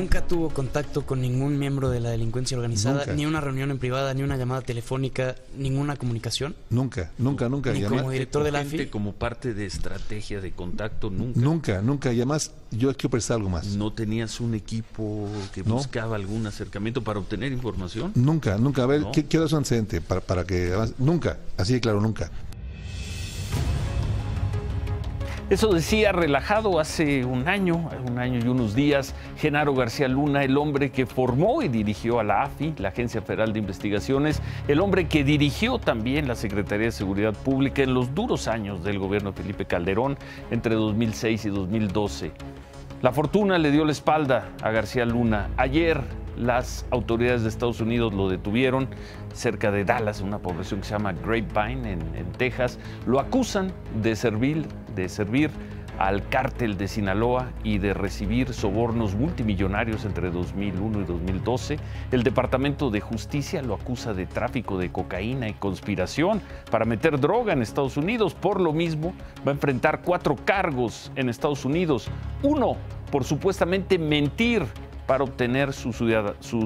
Nunca tuvo contacto con ningún miembro de la delincuencia organizada, ni una reunión en privada, ni una llamada telefónica, ninguna comunicación. Nunca, nunca, nunca. Ni como director de la AFI. Como parte de estrategia de contacto, nunca. Nunca, nunca. Y además, yo quiero prestar algo más. ¿No tenías un equipo que buscaba algún acercamiento para obtener información? Nunca, nunca. A ver, ¿qué era su un antecedente para, para que... nunca, así de claro, nunca. Eso decía relajado hace un año, un año y unos días, Genaro García Luna, el hombre que formó y dirigió a la AFI, la Agencia Federal de Investigaciones, el hombre que dirigió también la Secretaría de Seguridad Pública en los duros años del gobierno de Felipe Calderón entre 2006 y 2012. La fortuna le dio la espalda a García Luna. Ayer las autoridades de Estados Unidos lo detuvieron cerca de Dallas, en una población que se llama Grapevine en, en Texas. Lo acusan de servir de servir al cártel de Sinaloa y de recibir sobornos multimillonarios entre 2001 y 2012. El Departamento de Justicia lo acusa de tráfico de cocaína y conspiración para meter droga en Estados Unidos. Por lo mismo, va a enfrentar cuatro cargos en Estados Unidos. Uno por supuestamente mentir para obtener su,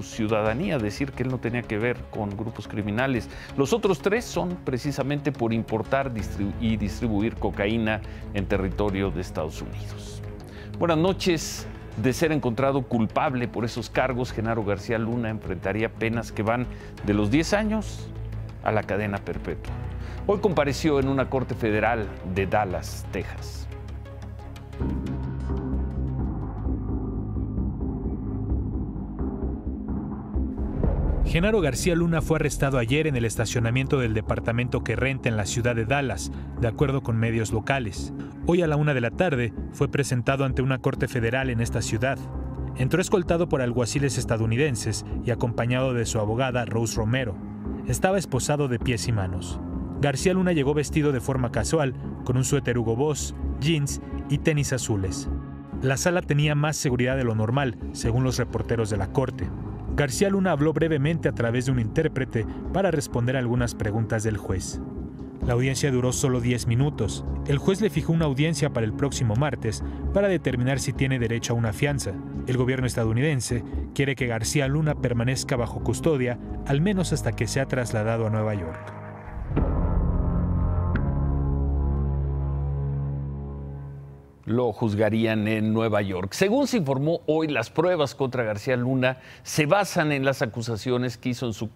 ciudadanía, decir que él no tenía que ver con grupos criminales. Los otros tres son precisamente por importar y distribuir cocaína en territorio de Estados Unidos. Buenas noches. De ser encontrado culpable por esos cargos, Genaro García Luna enfrentaría penas que van de los 10 años a la cadena perpetua. Hoy compareció en una corte federal de Dallas, Texas. Genaro García Luna fue arrestado ayer en el estacionamiento del departamento que renta en la ciudad de Dallas, de acuerdo con medios locales. Hoy a la una de la tarde fue presentado ante una corte federal en esta ciudad. Entró escoltado por alguaciles estadounidenses y acompañado de su abogada Rose Romero. Estaba esposado de pies y manos. García Luna llegó vestido de forma casual, con un suéter Hugo Boss, jeans y tenis azules. La sala tenía más seguridad de lo normal, según los reporteros de la corte. García Luna habló brevemente a través de un intérprete para responder algunas preguntas del juez. La audiencia duró solo 10 minutos. El juez le fijó una audiencia para el próximo martes para determinar si tiene derecho a una fianza. El gobierno estadounidense quiere que García Luna permanezca bajo custodia al menos hasta que sea trasladado a Nueva York. lo juzgarían en Nueva York. Según se informó hoy, las pruebas contra García Luna se basan en las acusaciones que hizo en su,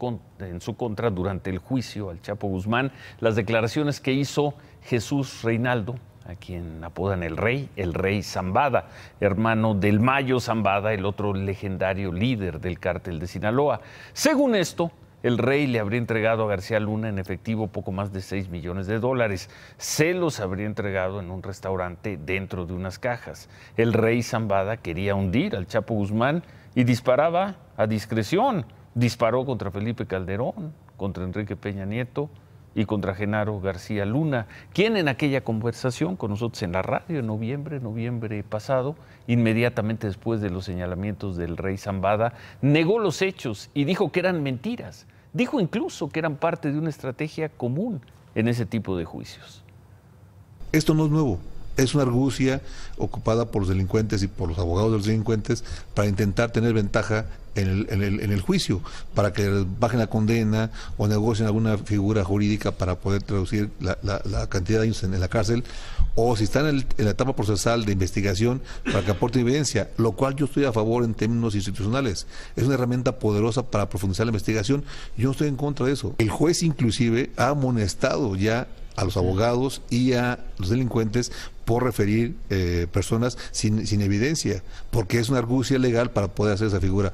contra durante el juicio al Chapo Guzmán, las declaraciones que hizo Jesús Reinaldo, a quien apodan el rey, el rey Zambada, hermano del Mayo Zambada, el otro legendario líder del cártel de Sinaloa. Según esto, el rey le habría entregado a García Luna en efectivo poco más de 6 millones de dólares. Se los habría entregado en un restaurante dentro de unas cajas. El rey Zambada quería hundir al Chapo Guzmán y disparaba a discreción. Disparó contra Felipe Calderón, contra Enrique Peña Nieto y contra Genaro García Luna, quien en aquella conversación con nosotros en la radio en noviembre, noviembre pasado, inmediatamente después de los señalamientos del rey Zambada, negó los hechos y dijo que eran mentiras, Dijo incluso que eran parte de una estrategia común en ese tipo de juicios. Esto no es nuevo es una argucia ocupada por los delincuentes y por los abogados de los delincuentes para intentar tener ventaja en el, en el, en el juicio, para que bajen la condena o negocien alguna figura jurídica para poder traducir la, la, cantidad de años en, la cárcel, o si están en, la etapa procesal de investigación para que aporte evidencia, lo cual yo estoy a favor en términos institucionales. Es una herramienta poderosa para profundizar la investigación. Yo no estoy en contra de eso. El juez inclusive ha amonestado ya a los abogados y a los delincuentes por referir eh, personas sin, sin evidencia, porque es una argucia legal para poder hacer esa figura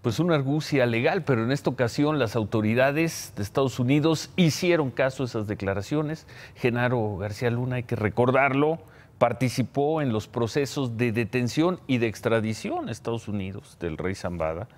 pues una argucia legal, pero en esta ocasión las autoridades de Estados Unidos hicieron caso a esas declaraciones. Genaro García Luna, hay que recordarlo, participó en los procesos de detención y de extradición a Estados Unidos del rey Zambada.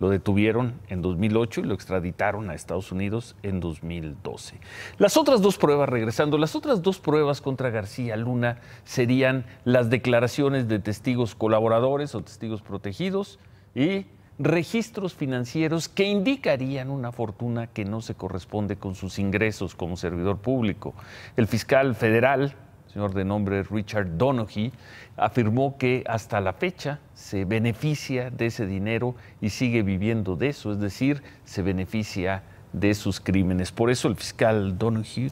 Lo detuvieron en 2008 y lo extraditaron a Estados Unidos en 2012. Las otras dos pruebas, regresando, las otras dos pruebas contra García Luna serían las declaraciones de testigos colaboradores o testigos protegidos y registros financieros que indicarían una fortuna que no se corresponde con sus ingresos como servidor público. El fiscal federal señor de nombre Richard Donoghue afirmó que hasta la fecha se beneficia de ese dinero y sigue viviendo de eso, es decir, se beneficia de sus crímenes. Por eso el fiscal Donoghue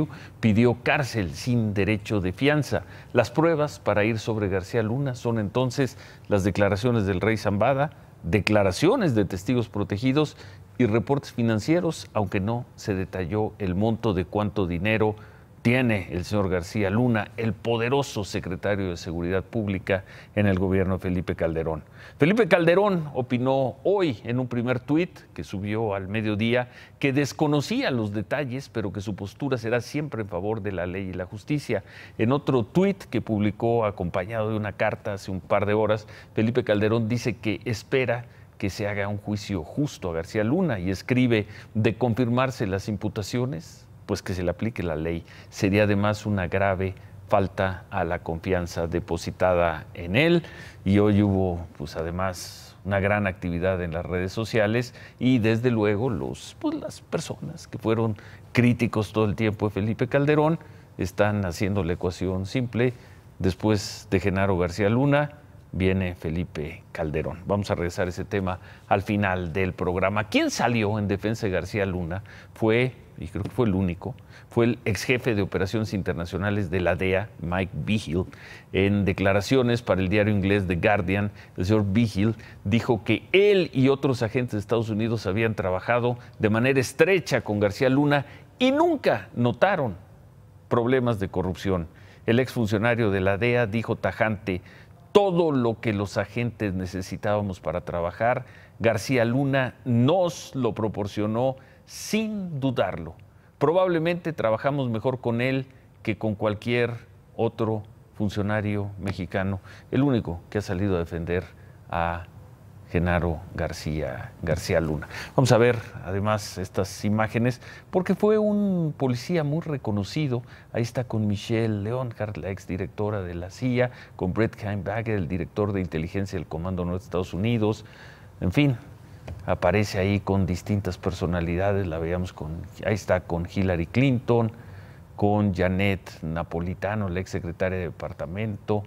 o pidió cárcel sin derecho de fianza. Las pruebas para ir sobre García Luna son entonces las declaraciones del rey Zambada, declaraciones de testigos protegidos y reportes financieros, aunque no se detalló el monto de cuánto dinero tiene el señor García Luna, el poderoso secretario de Seguridad Pública en el gobierno de Felipe Calderón. Felipe Calderón opinó hoy en un primer tuit que subió al mediodía que desconocía los detalles, pero que su postura será siempre en favor de la ley y la justicia. En otro tuit que publicó acompañado de una carta hace un par de horas, Felipe Calderón dice que espera que se haga un juicio justo a García Luna y escribe, de confirmarse las imputaciones, pues que se le aplique la ley. Sería además una grave falta a la confianza depositada en él y hoy hubo pues además una gran actividad en las redes sociales y desde luego los, pues, las personas que fueron críticos todo el tiempo de Felipe Calderón están haciendo la ecuación simple después de Genaro García Luna viene Felipe Calderón. Vamos a regresar a ese tema al final del programa. ¿Quién salió en defensa de García Luna? Fue, y creo que fue el único, fue el ex jefe de operaciones internacionales de la DEA, Mike Vigil. En declaraciones para el diario inglés The Guardian, el señor Vigil dijo que él y otros agentes de Estados Unidos habían trabajado de manera estrecha con García Luna y nunca notaron problemas de corrupción. El exfuncionario de la DEA dijo tajante, todo lo que los agentes necesitábamos para trabajar. García Luna nos lo proporcionó sin dudarlo. Probablemente trabajamos mejor con él que con cualquier otro funcionario mexicano, el único que ha salido a defender a Genaro García, García Luna. Vamos a ver además estas imágenes, porque fue un policía muy reconocido. Ahí está con Michelle Leonhardt, la exdirectora de la CIA, con Brett Heimbacher, el director de inteligencia del Comando Norte de Estados Unidos. En fin, aparece ahí con distintas personalidades. La veíamos con, ahí está con Hillary Clinton, con Janet Napolitano, la exsecretaria de Departamento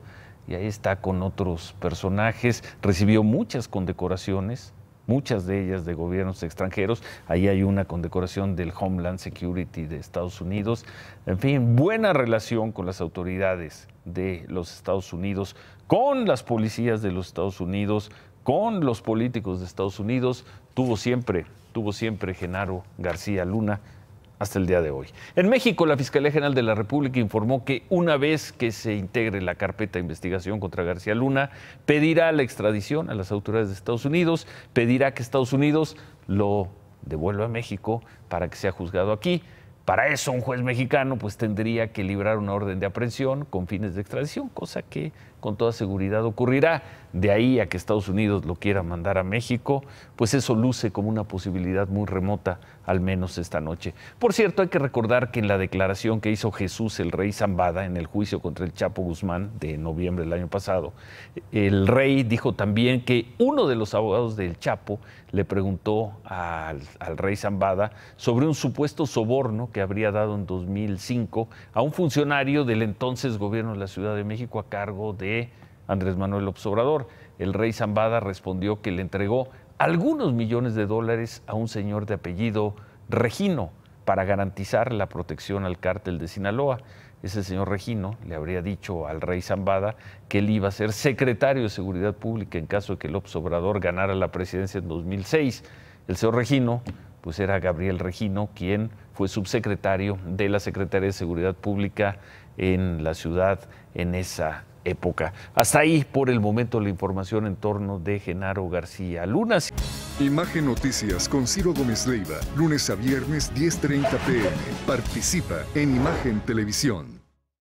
y ahí está con otros personajes. Recibió muchas condecoraciones, muchas de ellas de gobiernos extranjeros. Ahí hay una condecoración del Homeland Security de Estados Unidos. En fin, buena relación con las autoridades de los Estados Unidos, con las policías de los Estados Unidos, con los políticos de Estados Unidos. Tuvo siempre, tuvo siempre Genaro García Luna hasta el día de hoy. En México, la Fiscalía General de la República informó que una vez que se integre la carpeta de investigación contra García Luna, pedirá la extradición a las autoridades de Estados Unidos, pedirá que Estados Unidos lo devuelva a México para que sea juzgado aquí. Para eso un juez mexicano pues tendría que librar una orden de aprehensión con fines de extradición, cosa que con toda seguridad ocurrirá. De ahí a que Estados Unidos lo quiera mandar a México, pues eso luce como una posibilidad muy remota, al menos esta noche. Por cierto, hay que recordar que en la declaración que hizo Jesús el rey Zambada en el juicio contra el Chapo Guzmán de noviembre del año pasado, el rey dijo también que uno de los abogados del Chapo le preguntó al, rey Zambada sobre un supuesto soborno que habría dado en 2005 a un funcionario del entonces gobierno de la Ciudad de México a cargo de Andrés Manuel López El rey Zambada respondió que le entregó algunos millones de dólares a un señor de apellido Regino para garantizar la protección al cártel de Sinaloa. Ese señor Regino le habría dicho al rey Zambada que él iba a ser secretario de Seguridad Pública en caso de que López Obrador ganara la presidencia en 2006. El señor Regino, pues era Gabriel Regino, quien fue subsecretario de la Secretaría de Seguridad Pública en la ciudad en esa época. Hasta ahí por el momento la información en torno de Genaro García Lunas. Imagen Noticias con Ciro Gómez Leiva, lunes a viernes 10.30 pm. Participa en Imagen Televisión.